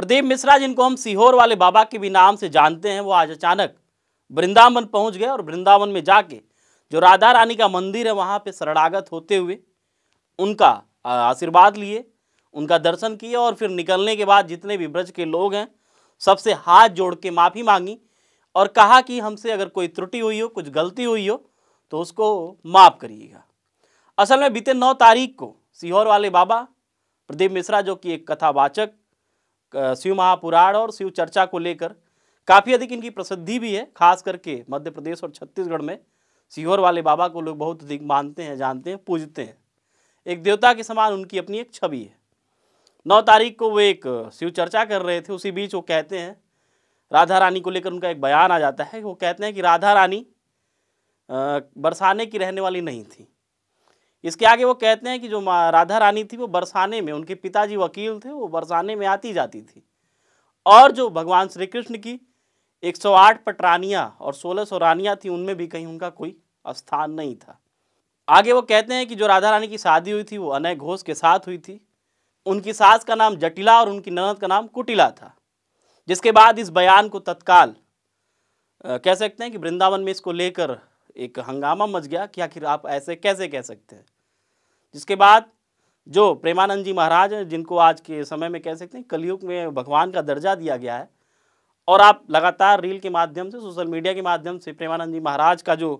प्रदीप मिश्रा जिनको हम सीहोर वाले बाबा के भी नाम से जानते हैं वो आज अचानक वृंदावन पहुंच गए और वृंदावन में जाके जो राधा रानी का मंदिर है वहाँ पे शरणागत होते हुए उनका आशीर्वाद लिए उनका दर्शन किए और फिर निकलने के बाद जितने भी ब्रज के लोग हैं सबसे हाथ जोड़ के माफ़ी मांगी और कहा कि हमसे अगर कोई त्रुटि हुई हो कुछ गलती हुई हो तो उसको माफ़ करिएगा असल में बीते नौ तारीख को सीहोर वाले बाबा प्रदीप मिश्रा जो कि एक कथावाचक शिव महापुराण और शिव चर्चा को लेकर काफ़ी अधिक इनकी प्रसिद्धि भी है खास करके मध्य प्रदेश और छत्तीसगढ़ में सीहोर वाले बाबा को लोग बहुत अधिक मानते हैं जानते हैं पूजते हैं एक देवता के समान उनकी अपनी एक छवि है नौ तारीख को वो एक शिव चर्चा कर रहे थे उसी बीच वो कहते हैं राधा रानी को लेकर उनका एक बयान आ जाता है वो कहते हैं कि राधा रानी बरसाने की रहने वाली नहीं थी इसके आगे वो कहते हैं कि जो राधा रानी थी वो बरसाने में उनके पिताजी वकील थे वो बरसाने में आती जाती थी और जो भगवान श्री कृष्ण की 108 पटरानियाँ और 1600 सौ रानियाँ थी उनमें भी कहीं उनका कोई स्थान नहीं था आगे वो कहते हैं कि जो राधा रानी की शादी हुई थी वो अनय घोष के साथ हुई थी उनकी सास का नाम जटिला और उनकी ननद का नाम कुटिला था जिसके बाद इस बयान को तत्काल कह सकते हैं कि वृंदावन में इसको लेकर एक हंगामा मच गया कि आखिर आप ऐसे कैसे कह सकते हैं जिसके बाद जो प्रेमानंद जी महाराज हैं जिनको आज के समय में कह सकते हैं कलयुग में भगवान का दर्जा दिया गया है और आप लगातार रील के माध्यम से सोशल मीडिया के माध्यम से प्रेमानंद जी महाराज का जो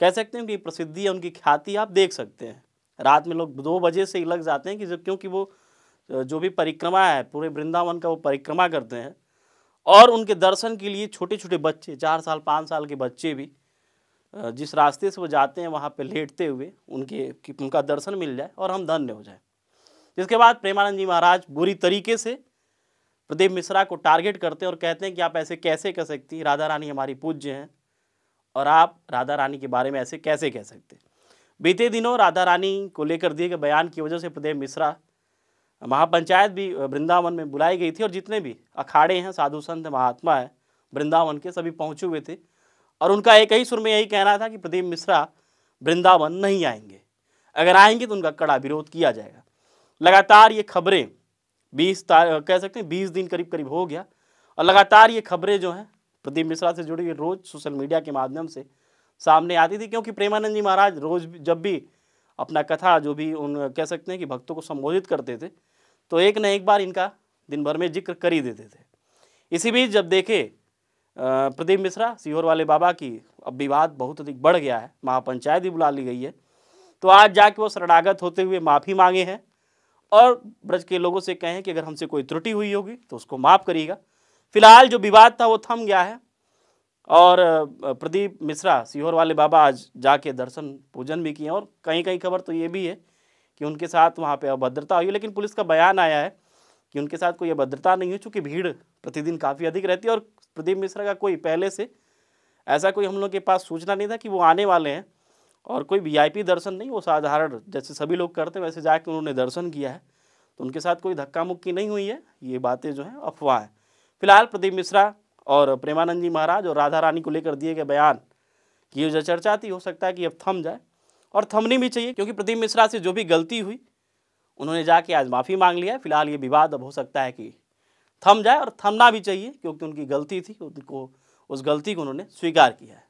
कह सकते हैं उनकी प्रसिद्धि है उनकी ख्याति आप देख सकते हैं रात में लोग दो बजे से ही लग जाते हैं कि जब क्योंकि वो जो भी परिक्रमा है पूरे वृंदावन का वो परिक्रमा करते हैं और उनके दर्शन के लिए छोटे छोटे बच्चे चार साल पाँच साल के बच्चे भी जिस रास्ते से वो जाते हैं वहाँ पे लेटते हुए उनके उनका दर्शन मिल जाए और हम धन्य हो जाए जिसके बाद प्रेमानंद जी महाराज बुरी तरीके से प्रदीप मिश्रा को टारगेट करते हैं और कहते हैं कि आप ऐसे कैसे कह सकती राधा रानी हमारी पूज्य हैं और आप राधा रानी के बारे में ऐसे कैसे कह सकते बीते दिनों राधा रानी को लेकर दिए गए बयान की वजह से प्रदीप मिश्रा महापंचायत भी वृंदावन में बुलाई गई थी और जितने भी अखाड़े हैं साधु संत महात्मा हैं वृंदावन के सभी पहुँचे हुए थे और उनका एक ही सुर में यही कहना था कि प्रदीप मिश्रा वृंदावन नहीं आएंगे अगर आएंगे तो उनका कड़ा विरोध किया जाएगा लगातार ये खबरें बीस कह सकते हैं बीस दिन करीब करीब हो गया और लगातार ये खबरें जो हैं प्रदीप मिश्रा से जुड़ी हुई रोज़ सोशल मीडिया के माध्यम से सामने आती थी क्योंकि प्रेमानंद जी महाराज रोज़ जब भी अपना कथा जो भी उन कह सकते हैं कि भक्तों को संबोधित करते थे तो एक न एक बार इनका दिन भर में जिक्र कर ही देते थे इसी बीच जब देखे प्रदीप मिश्रा सीहोर वाले बाबा की अब विवाद बहुत अधिक बढ़ गया है महापंचायत भी बुला ली गई है तो आज जाके वो शरणागत होते हुए माफ़ी मांगे हैं और ब्रज के लोगों से कहें कि अगर हमसे कोई त्रुटि हुई होगी तो उसको माफ़ करिएगा फिलहाल जो विवाद था वो थम गया है और प्रदीप मिश्रा सीहोर वाले बाबा आज जाके दर्शन पूजन भी किए और कहीं कहीं खबर तो ये भी है कि उनके साथ वहाँ पर अभद्रता हुई लेकिन पुलिस का बयान आया है कि उनके साथ कोई अभद्रता नहीं हुई चूँकि भीड़ प्रतिदिन काफ़ी अधिक रहती है और प्रदीप मिश्रा का कोई पहले से ऐसा कोई हम लोग के पास सूचना नहीं था कि वो आने वाले हैं और कोई वीआईपी दर्शन नहीं वो साधारण जैसे सभी लोग करते हैं वैसे जाके उन्होंने दर्शन किया है तो उनके साथ कोई धक्का मुक्की नहीं हुई है ये बातें जो हैं अफवाह हैं फिलहाल प्रदीप मिश्रा और प्रेमानंद जी महाराज और राधा रानी को लेकर दिए गए बयान की ये जो चर्चा थी हो सकता है कि अब थम जाए और थमनी भी चाहिए क्योंकि प्रदीप मिश्रा से जो भी गलती हुई उन्होंने जाके आज माफ़ी मांग लिया फिलहाल ये विवाद अब हो सकता है कि थम जाए और थमना भी चाहिए क्योंकि उनकी गलती थी उनको उस गलती को उन्होंने स्वीकार किया है